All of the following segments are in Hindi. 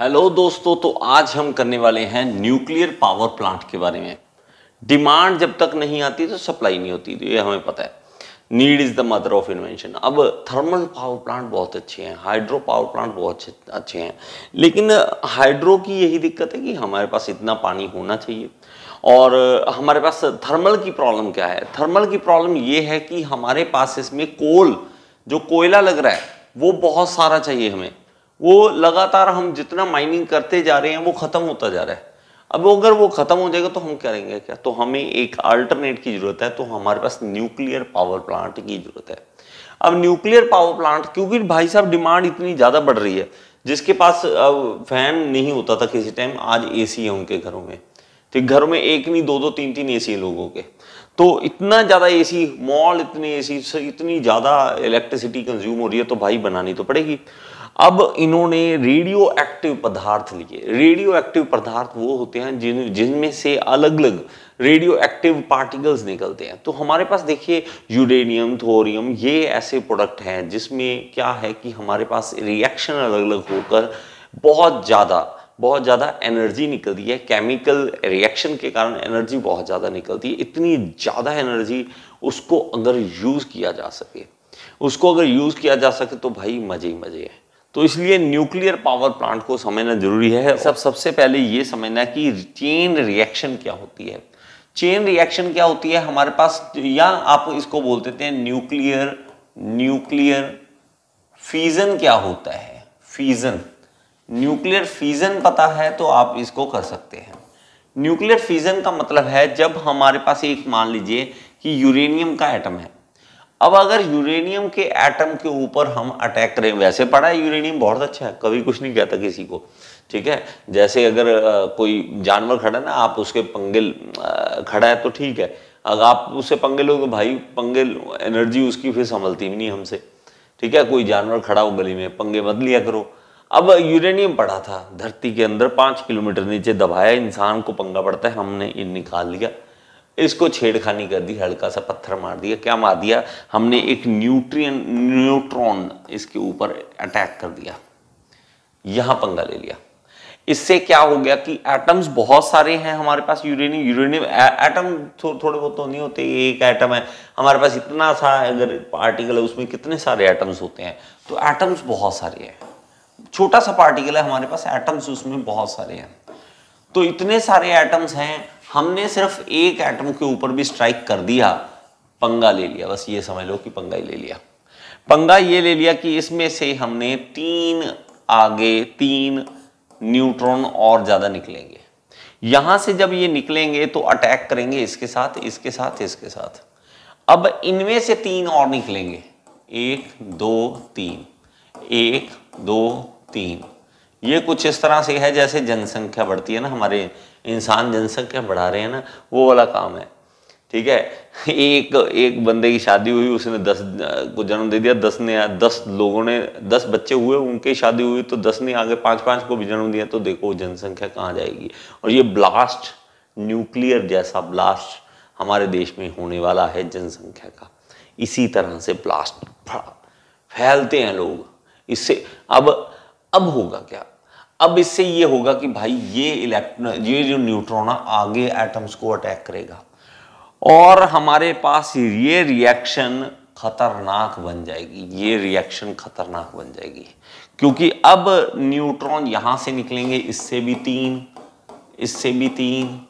हेलो दोस्तों तो आज हम करने वाले हैं न्यूक्लियर पावर प्लांट के बारे में डिमांड जब तक नहीं आती तो सप्लाई नहीं होती तो ये हमें पता है need is the mother of invention अब थर्मल पावर प्लांट बहुत अच्छे हैं हाइड्रो पावर प्लांट बहुत अच्छे हैं लेकिन हाइड्रो की यही दिक्कत है कि हमारे पास इतना पानी होना चाहिए और हमारे पास थर्मल की प्रॉब्लम क्या है थर्मल की प्रॉब्लम ये है कि हमारे पास इसमें कोल जो कोयला लग रहा है वो बहुत सारा चाहिए हमें वो लगातार हम जितना माइनिंग करते जा रहे हैं वो ख़त्म होता जा रहा है अब अगर वो ख़त्म हो जाएगा तो हम करेंगे क्या तो हमें एक अल्टरनेट की ज़रूरत है तो हमारे पास न्यूक्लियर पावर प्लांट की ज़रूरत है अब न्यूक्लियर पावर प्लांट क्योंकि भाई साहब डिमांड इतनी ज़्यादा बढ़ रही है जिसके पास फैन नहीं होता था किसी टाइम आज सी है उनके घरों में ठीक तो घरों में एक नहीं दो दो तीन तीन सी है लोगों के तो इतना ज़्यादा एसी मॉल ए एसी इतनी ज़्यादा इलेक्ट्रिसिटी कंज्यूम हो रही है तो भाई बनानी तो पड़ेगी अब इन्होंने रेडियो एक्टिव पदार्थ लिए रेडियो एक्टिव पदार्थ वो होते हैं जिन जिनमें से अलग अलग रेडियो एक्टिव पार्टिकल्स निकलते हैं तो हमारे पास देखिए यूरेनियम थोरियम ये ऐसे प्रोडक्ट हैं जिसमें क्या है कि हमारे पास रिएक्शन अलग अलग होकर बहुत ज़्यादा बहुत ज़्यादा एनर्जी निकलती है केमिकल रिएक्शन के कारण एनर्जी बहुत ज़्यादा निकलती है इतनी ज़्यादा एनर्जी उसको अगर यूज़ किया जा सके उसको अगर यूज़ किया जा सके तो भाई मज़े ही मज़े है तो इसलिए न्यूक्लियर पावर प्लांट को समझना जरूरी है सब सबसे पहले ये समझना कि चेन रिएक्शन क्या होती है चेन रिएक्शन क्या होती है हमारे पास या आप इसको बोलते थे हैं न्यूक्लियर न्यूक्लियर फीजन क्या होता है फीजन न्यूक्लियर फीजन पता है तो आप इसको कर सकते हैं न्यूक्लियर फीजन का मतलब है जब हमारे पास एक मान लीजिए कि यूरेनियम का एटम है अब अगर यूरेनियम के एटम के ऊपर हम अटैक करें वैसे पढ़ा है यूरेनियम बहुत अच्छा है कभी कुछ नहीं कहता किसी को ठीक है जैसे अगर कोई जानवर खड़ा ना आप उसके पंगे खड़ा है तो ठीक है अगर आप उससे पंगे लोगे भाई पंगे एनर्जी उसकी फिर संभलती भी नहीं हमसे ठीक है कोई जानवर खड़ा हो गली में पंगे मत लिया करो अब यूरेनियम पड़ा था धरती के अंदर पाँच किलोमीटर नीचे दबाया इंसान को पंगा पड़ता है हमने इन निकाल लिया इसको छेड़खानी कर दी हल्का सा पत्थर मार दिया क्या मार दिया हमने एक न्यूट्रियन न्यूट्रॉन इसके ऊपर अटैक कर दिया यहां पंगा ले लिया इससे क्या हो गया कि एटम्स बहुत सारे हैं हमारे पास यूरेनियम यूरेनियम एटम थो, थोड़े बहुत तो नहीं होते एक एटम है हमारे पास इतना सा अगर पार्टिकल है उसमें कितने सारे एटम्स होते हैं तो एटम्स बहुत सारे हैं छोटा सा पार्टिकल है हमारे पास एटम्स उसमें बहुत सारे हैं तो इतने सारे एटम्स हैं हमने सिर्फ एक एटम के ऊपर भी स्ट्राइक कर दिया पंगा ले लिया बस ये समझ लो कि पंगा ही ले लिया पंगा ये ले लिया कि इसमें से हमने तीन आगे तीन न्यूट्रॉन और ज्यादा निकलेंगे यहां से जब ये निकलेंगे तो अटैक करेंगे इसके साथ इसके साथ इसके साथ अब इनमें से तीन और निकलेंगे एक दो तीन एक दो तीन ये कुछ इस तरह से है जैसे जनसंख्या बढ़ती है ना हमारे इंसान जनसंख्या बढ़ा रहे हैं ना वो वाला काम है ठीक है एक एक बंदे की शादी हुई उसने दस को जन्म दे दिया दस ने दस लोगों ने दस बच्चे हुए उनकी शादी हुई तो दस ने आगे पाँच पाँच को भी जन्म दिया तो देखो जनसंख्या कहाँ जाएगी और ये ब्लास्ट न्यूक्लियर जैसा ब्लास्ट हमारे देश में होने वाला है जनसंख्या का इसी तरह से ब्लास्ट फैलते हैं लोग इससे अब अब होगा क्या अब इससे ये होगा कि भाई ये इलेक्ट्रॉन ये जो न्यूट्रॉन आगे एटम्स को अटैक करेगा और हमारे पास ये रिएक्शन खतरनाक बन जाएगी ये रिएक्शन खतरनाक बन जाएगी क्योंकि अब न्यूट्रॉन यहां से निकलेंगे इससे भी तीन इससे भी तीन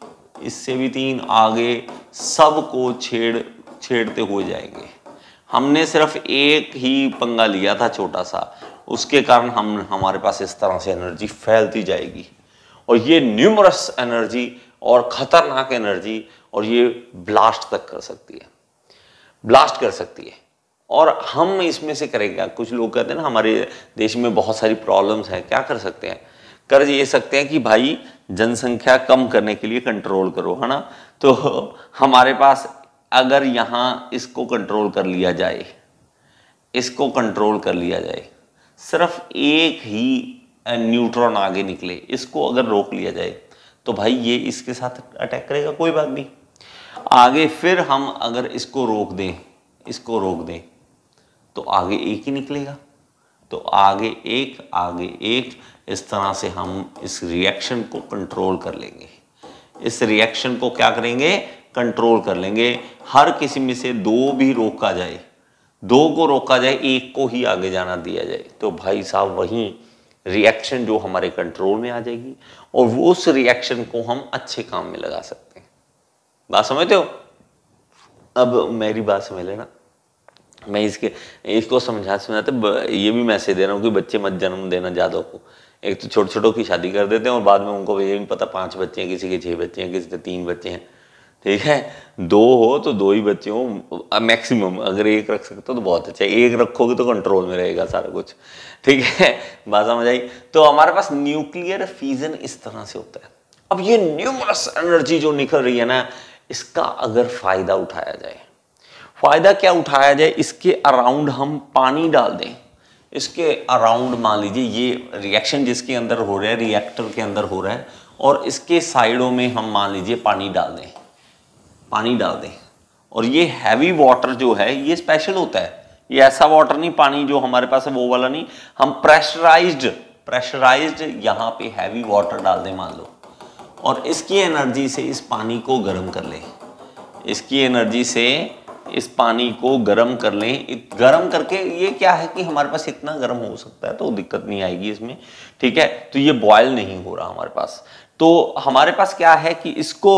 इससे भी तीन आगे सबको छेड़ छेड़ते हुए जाएंगे हमने सिर्फ एक ही पंगा लिया था छोटा सा उसके कारण हम हमारे पास इस तरह से एनर्जी फैलती जाएगी और ये न्यूमरस एनर्जी और खतरनाक एनर्जी और ये ब्लास्ट तक कर सकती है ब्लास्ट कर सकती है और हम इसमें से करेंगे कुछ लोग कहते हैं ना हमारे देश में बहुत सारी प्रॉब्लम्स हैं क्या कर सकते हैं कर ये सकते हैं कि भाई जनसंख्या कम करने के लिए कंट्रोल करो है ना तो हमारे पास अगर यहाँ इसको कंट्रोल कर लिया जाए इसको कंट्रोल कर लिया जाए सिर्फ एक ही न्यूट्रॉन आगे निकले इसको अगर रोक लिया जाए तो भाई ये इसके साथ अटैक करेगा कोई बात नहीं आगे फिर हम अगर इसको रोक दें इसको रोक दें तो आगे एक ही निकलेगा तो आगे एक आगे एक इस तरह से हम इस रिएक्शन को कंट्रोल कर लेंगे इस रिएक्शन को क्या करेंगे कंट्रोल कर लेंगे हर किसी में से दो भी रोका जाए दो को रोका जाए एक को ही आगे जाना दिया जाए तो भाई साहब वहीं रिएक्शन जो हमारे कंट्रोल में आ जाएगी और वो उस रिएक्शन को हम अच्छे काम में लगा सकते हैं बात समझते हो अब मेरी बात समझ लेना मैं इसके इसको समझा समझाते ये भी मैसेज दे रहा हूँ कि बच्चे मत जन्म देना ज़्यादा को एक तो छोटे छोटों की शादी कर देते हैं और बाद में उनको ये नहीं पता पांच बच्चे हैं किसी के छह बच्चे हैं किसी के तीन बच्चे हैं ठीक है दो हो तो दो ही बच्चे हो मैक्सिमम अगर एक रख सकते हो तो बहुत अच्छा एक रखोगे तो कंट्रोल में रहेगा सारा कुछ ठीक है बात समझ आई तो हमारे पास न्यूक्लियर फीजन इस तरह से होता है अब ये न्यूमरस एनर्जी जो निकल रही है ना इसका अगर फायदा उठाया जाए फायदा क्या उठाया जाए इसके अराउंड हम पानी डाल दें इसके अराउंड मान लीजिए ये रिएक्शन जिसके अंदर हो रहा है रिएक्टर के अंदर हो रहा है और इसके साइडों में हम मान लीजिए पानी डाल दें पानी डाल दें और ये हैवी वाटर जो है ये स्पेशल होता है ये ऐसा वाटर नहीं पानी जो हमारे पास है वो वाला नहीं हम प्रेशराइज्ड प्रेशराइज्ड यहाँ पे हैवी वाटर डाल दें मान लो और इसकी एनर्जी से इस पानी को गर्म कर लें इसकी एनर्जी से इस पानी को गर्म कर लें गर्म करके ये क्या है कि हमारे पास इतना गर्म हो सकता है तो दिक्कत नहीं आएगी इसमें ठीक है तो ये बॉयल नहीं हो रहा हमारे पास तो हमारे पास क्या है कि इसको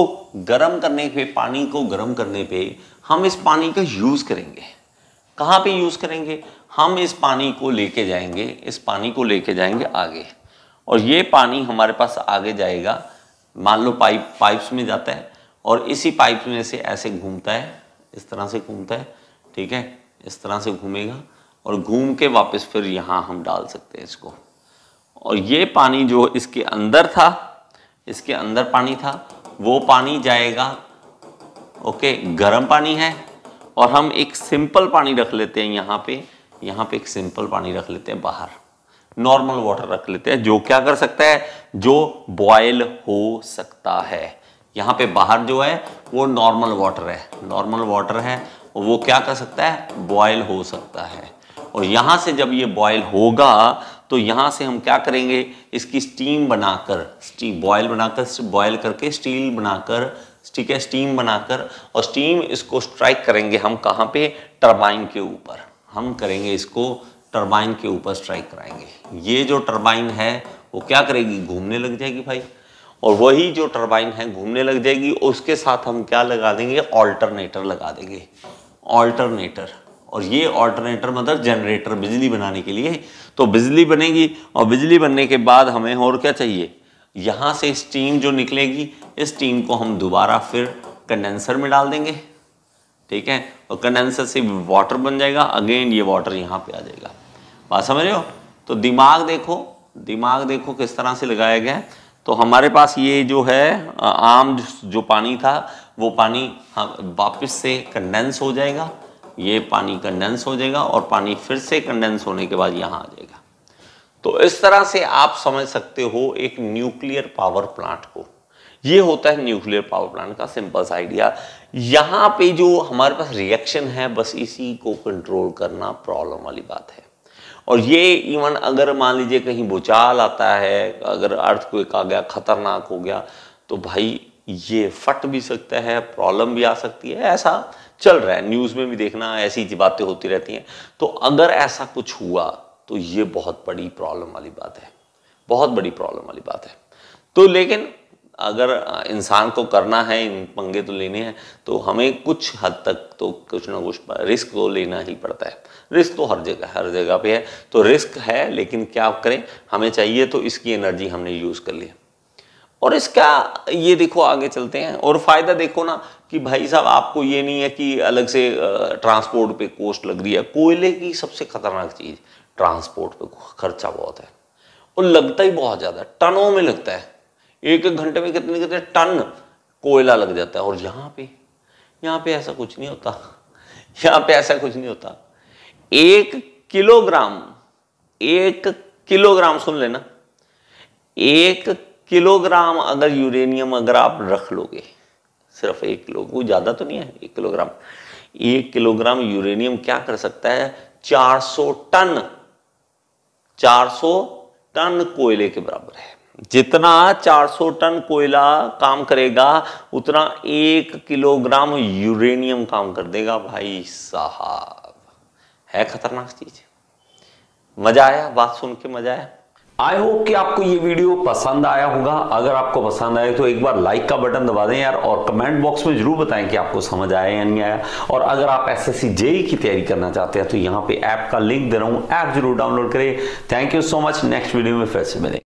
गर्म करने पे पानी को गर्म करने पे हम इस पानी का यूज़ करेंगे कहाँ पे यूज़ करेंगे हम इस पानी को लेके जाएंगे इस पानी को लेके जाएंगे आगे और ये पानी हमारे पास आगे जाएगा मान लो पाइप पाइप्स में जाता है और इसी पाइप में से ऐसे घूमता है इस तरह से घूमता है ठीक है इस तरह से घूमेगा और घूम के वापस फिर यहाँ हम डाल सकते हैं इसको और ये पानी जो इसके अंदर था इसके अंदर पानी था वो पानी जाएगा ओके गर्म पानी है और हम एक सिंपल पानी रख लेते हैं यहाँ पे यहाँ पे एक सिंपल पानी रख लेते हैं बाहर नॉर्मल वाटर रख लेते हैं जो क्या कर सकता है जो बॉयल हो सकता है यहाँ पे बाहर जो है वो नॉर्मल वाटर है नॉर्मल वाटर है वो क्या कर सकता है बॉयल हो सकता है और यहाँ से जब ये बॉयल होगा तो यहाँ से हम क्या करेंगे इसकी स्टीम बनाकर स्टीम बॉयल बनाकर बॉयल करके स्टील बनाकर ठीक है स्टीम बनाकर और स्टीम इसको स्ट्राइक करेंगे हम कहाँ पे टरबाइन के ऊपर हम करेंगे इसको टरबाइन के ऊपर स्ट्राइक कराएंगे ये जो टरबाइन है वो क्या करेगी घूमने लग जाएगी भाई और वही जो टरबाइन है घूमने लग जाएगी उसके साथ हम क्या लगा देंगे ऑल्टरनेटर लगा देंगे ऑल्टरनेटर और ये ऑल्टरनेटर मतलब जनरेटर बिजली बनाने के लिए तो बिजली बनेगी और बिजली बनने के बाद हमें और क्या चाहिए यहाँ से स्टीम जो निकलेगी इस स्टीम को हम दोबारा फिर कंडेंसर में डाल देंगे ठीक है और कंडेंसर से वाटर बन जाएगा अगेन ये वाटर यहाँ पे आ जाएगा बात समझ रहे हो तो दिमाग देखो दिमाग देखो किस तरह से लगाया गया तो हमारे पास ये जो है आम जो पानी था वो पानी वापस से कंडेंस हो जाएगा ये पानी कंडेंस हो जाएगा और पानी फिर से कंडेंस होने के बाद यहाँ आ जाएगा तो इस तरह से आप समझ सकते हो एक न्यूक्लियर पावर प्लांट को ये होता है न्यूक्लियर पावर प्लांट का सिंपल सा आइडिया यहाँ पे जो हमारे पास रिएक्शन है बस इसी को कंट्रोल करना प्रॉब्लम वाली बात है और ये इवन अगर मान लीजिए कहीं भूचाल आता है अगर अर्थ को आ गया खतरनाक हो गया तो भाई ये फट भी सकता है प्रॉब्लम भी आ सकती है ऐसा चल रहा है न्यूज़ में भी देखना ऐसी बातें होती रहती हैं तो अगर ऐसा कुछ हुआ तो ये बहुत बड़ी प्रॉब्लम वाली बात है बहुत बड़ी प्रॉब्लम वाली बात है तो लेकिन अगर इंसान को करना है इन पंगे तो लेने हैं तो हमें कुछ हद तक तो कुछ ना कुछ रिस्क तो लेना ही पड़ता है रिस्क तो हर जगह हर जगह पे है तो रिस्क है लेकिन क्या करें हमें चाहिए तो इसकी एनर्जी हमने यूज़ कर लिया और इसका ये देखो आगे चलते हैं और फ़ायदा देखो ना कि भाई साहब आपको ये नहीं है कि अलग से ट्रांसपोर्ट पे कोस्ट लग रही है कोयले की सबसे खतरनाक चीज़ ट्रांसपोर्ट पे खर्चा बहुत है और लगता ही बहुत ज़्यादा टनों में लगता है एक एक घंटे में कितने कितने टन कोयला लग जाता है और यहाँ पे यहाँ पे ऐसा कुछ नहीं होता यहाँ पे ऐसा कुछ नहीं होता एक किलोग्राम एक किलोग्राम सुन लेना एक किलोग्राम अगर यूरेनियम अगर आप रख लोगे सिर्फ एक किलो वो ज़्यादा तो नहीं है एक किलोग्राम एक किलोग्राम यूरेनियम क्या कर सकता है 400 टन 400 टन कोयले के बराबर है जितना 400 टन कोयला काम करेगा उतना एक किलोग्राम यूरेनियम काम कर देगा भाई साहब है खतरनाक चीज मजा आया बात सुन के मजा आया आई होप कि आपको ये वीडियो पसंद आया होगा अगर आपको पसंद आए तो एक बार लाइक का बटन दबा दें यार और कमेंट बॉक्स में जरूर बताएं कि आपको समझ आया या नहीं आया और अगर आप एसएससी जेई की तैयारी करना चाहते हैं तो यहाँ पे ऐप का लिंक दे रहा हूँ ऐप जरूर डाउनलोड करें thank you so much next video में फिर से मिले